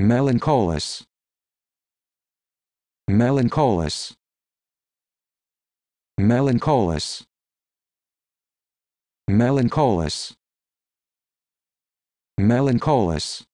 Melancholus. Melancolous. Melancolous. Melancolous. Melancolous.